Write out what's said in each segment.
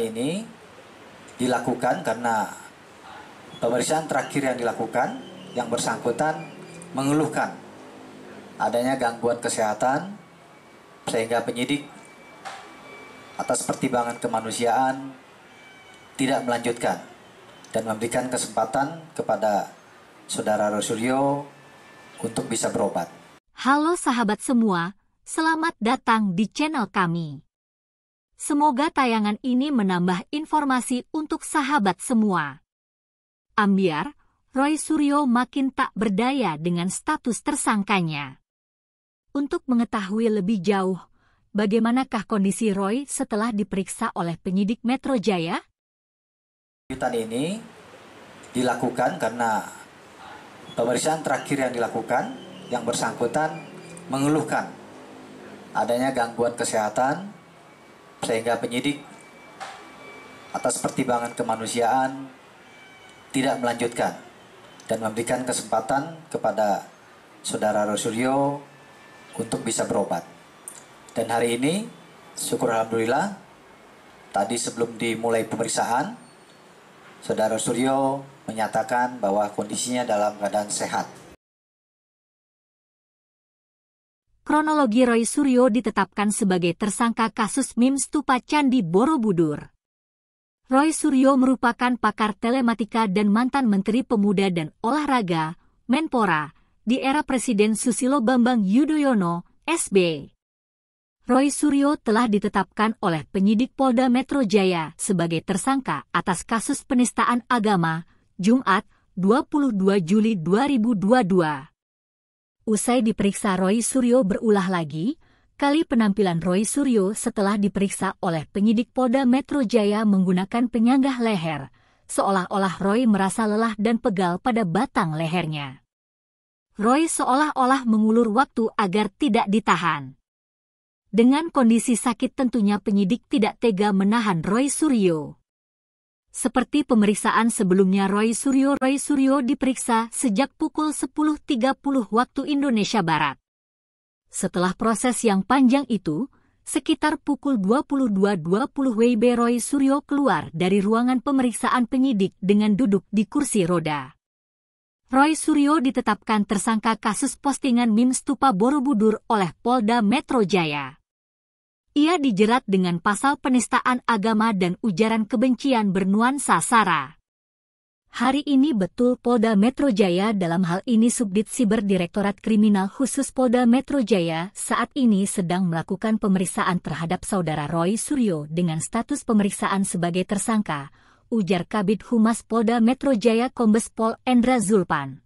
ini dilakukan karena pemeriksaan terakhir yang dilakukan yang bersangkutan mengeluhkan adanya gangguan kesehatan sehingga penyidik atas pertimbangan kemanusiaan tidak melanjutkan dan memberikan kesempatan kepada saudara Rosulio untuk bisa berobat. Halo sahabat semua, selamat datang di channel kami. Semoga tayangan ini menambah informasi untuk sahabat semua. Ambiar, Roy Suryo makin tak berdaya dengan status tersangkanya. Untuk mengetahui lebih jauh, bagaimanakah kondisi Roy setelah diperiksa oleh penyidik Metro Jaya? Penyidikan ini dilakukan karena pemeriksaan terakhir yang dilakukan yang bersangkutan mengeluhkan adanya gangguan kesehatan sehingga penyidik atas pertimbangan kemanusiaan tidak melanjutkan dan memberikan kesempatan kepada saudara Rosulio untuk bisa berobat. Dan hari ini, syukur Alhamdulillah, tadi sebelum dimulai pemeriksaan, saudara Rosulio menyatakan bahwa kondisinya dalam keadaan sehat. kronologi Roy Suryo ditetapkan sebagai tersangka kasus MIM Stupa Candi Borobudur. Roy Suryo merupakan pakar telematika dan mantan Menteri Pemuda dan Olahraga, Menpora, di era Presiden Susilo Bambang Yudhoyono, SB. Roy Suryo telah ditetapkan oleh penyidik Polda Metro Jaya sebagai tersangka atas kasus penistaan agama, Jumat, 22 Juli 2022. Usai diperiksa Roy Suryo berulah lagi, kali penampilan Roy Suryo setelah diperiksa oleh penyidik Polda Metro Jaya menggunakan penyanggah leher, seolah-olah Roy merasa lelah dan pegal pada batang lehernya. Roy seolah-olah mengulur waktu agar tidak ditahan. Dengan kondisi sakit tentunya penyidik tidak tega menahan Roy Suryo. Seperti pemeriksaan sebelumnya Roy Suryo Roy Suryo diperiksa sejak pukul 10.30 waktu Indonesia Barat. Setelah proses yang panjang itu, sekitar pukul 22.20 WIB Roy Suryo keluar dari ruangan pemeriksaan penyidik dengan duduk di kursi roda. Roy Suryo ditetapkan tersangka kasus postingan meme stupa Borobudur oleh Polda Metro Jaya ia dijerat dengan pasal penistaan agama dan ujaran kebencian bernuansa sara. Hari ini betul Polda Metro Jaya dalam hal ini Subdit Siber Direktorat Kriminal Khusus Polda Metro Jaya saat ini sedang melakukan pemeriksaan terhadap saudara Roy Suryo dengan status pemeriksaan sebagai tersangka, ujar Kabit Humas Polda Metro Jaya Kombes Pol Endra Zulpan.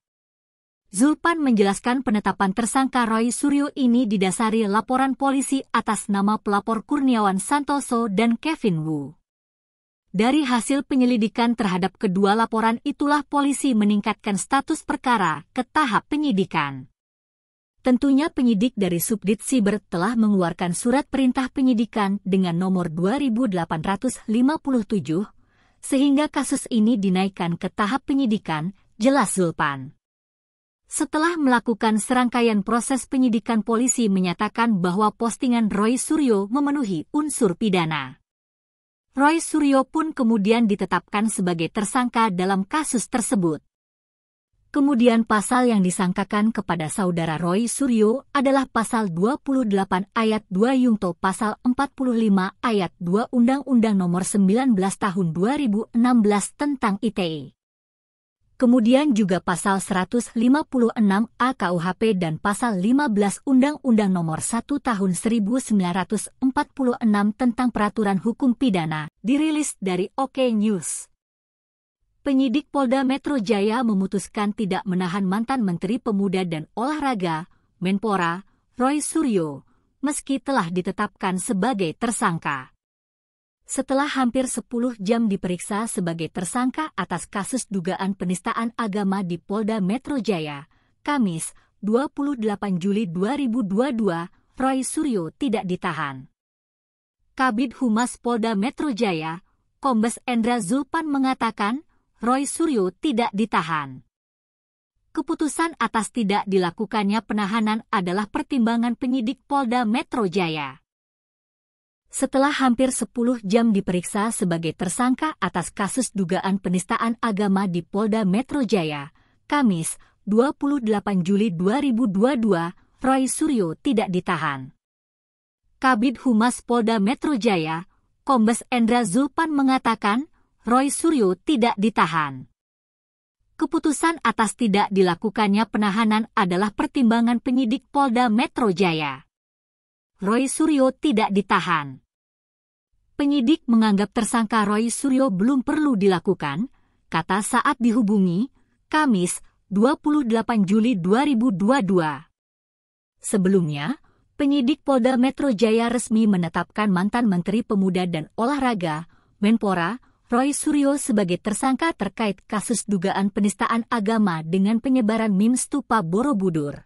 Zulpan menjelaskan penetapan tersangka Roy Suryo ini didasari laporan polisi atas nama pelapor Kurniawan Santoso dan Kevin Wu. Dari hasil penyelidikan terhadap kedua laporan itulah polisi meningkatkan status perkara ke tahap penyidikan. Tentunya penyidik dari Subdit Siber telah mengeluarkan surat perintah penyidikan dengan nomor 2857 sehingga kasus ini dinaikkan ke tahap penyidikan, jelas Zulpan. Setelah melakukan serangkaian proses penyidikan polisi menyatakan bahwa postingan Roy Suryo memenuhi unsur pidana. Roy Suryo pun kemudian ditetapkan sebagai tersangka dalam kasus tersebut. Kemudian pasal yang disangkakan kepada saudara Roy Suryo adalah pasal 28 ayat 2 Yungto pasal 45 ayat 2 Undang-Undang nomor 19 tahun 2016 tentang ITE. Kemudian juga pasal 156 A KUHP dan pasal 15 Undang-Undang Nomor 1 Tahun 1946 tentang Peraturan Hukum Pidana dirilis dari OK News. Penyidik Polda Metro Jaya memutuskan tidak menahan mantan Menteri Pemuda dan Olahraga, Menpora, Roy Suryo, meski telah ditetapkan sebagai tersangka. Setelah hampir 10 jam diperiksa sebagai tersangka atas kasus dugaan penistaan agama di Polda Metro Jaya, Kamis, 28 Juli 2022, Roy Suryo tidak ditahan. Kabid Humas Polda Metro Jaya, Kombes Endra Zulpan mengatakan, Roy Suryo tidak ditahan. Keputusan atas tidak dilakukannya penahanan adalah pertimbangan penyidik Polda Metro Jaya setelah hampir 10 jam diperiksa sebagai tersangka atas kasus dugaan penistaan agama di Polda Metro Jaya, Kamis, 28 Juli 2022, Roy Suryo tidak ditahan. Kabit Humas Polda Metro Jaya, Kombes Endra Zulpan mengatakan, Roy Suryo tidak ditahan. Keputusan atas tidak dilakukannya penahanan adalah pertimbangan penyidik Polda Metro Jaya. Roy Suryo tidak ditahan penyidik menganggap tersangka Roy Suryo belum perlu dilakukan, kata saat dihubungi, Kamis, 28 Juli 2022. Sebelumnya, penyidik Polda Metro Jaya resmi menetapkan mantan Menteri Pemuda dan Olahraga, Menpora, Roy Suryo sebagai tersangka terkait kasus dugaan penistaan agama dengan penyebaran meme stupa Borobudur.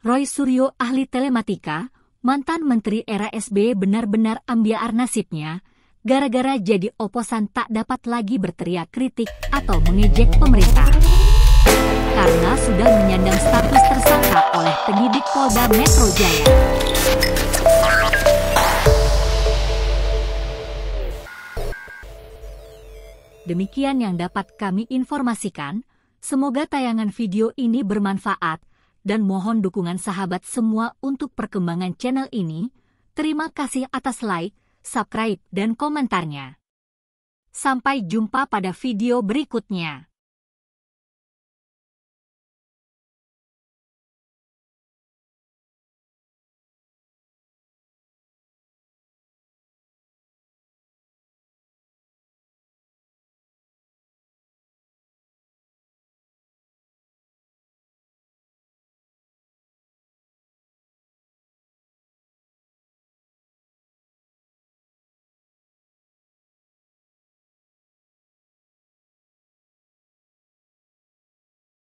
Roy Suryo ahli telematika, mantan menteri era SB benar-benar ambiar nasibnya, gara-gara jadi oposan tak dapat lagi berteriak kritik atau mengejek pemerintah. Karena sudah menyandang status tersangka oleh penyidik Polda Metro Jaya. Demikian yang dapat kami informasikan. Semoga tayangan video ini bermanfaat dan mohon dukungan sahabat semua untuk perkembangan channel ini. Terima kasih atas like, subscribe, dan komentarnya. Sampai jumpa pada video berikutnya.